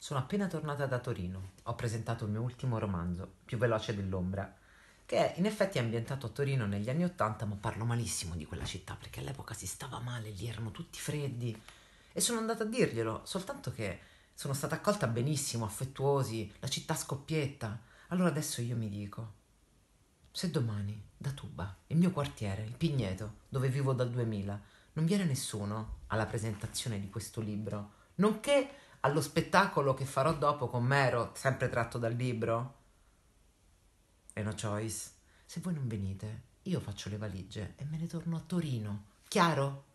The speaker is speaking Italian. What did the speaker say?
Sono appena tornata da Torino. Ho presentato il mio ultimo romanzo, Più veloce dell'ombra, che in effetti è ambientato a Torino negli anni Ottanta, ma parlo malissimo di quella città perché all'epoca si stava male, lì erano tutti freddi. E sono andata a dirglielo, soltanto che sono stata accolta benissimo, affettuosi, la città scoppietta. Allora adesso io mi dico, se domani da Tuba, il mio quartiere, il Pigneto, dove vivo dal 2000, non viene nessuno alla presentazione di questo libro, nonché allo spettacolo che farò dopo con Mero, sempre tratto dal libro. E no choice. Se voi non venite, io faccio le valigie e me ne torno a Torino. Chiaro?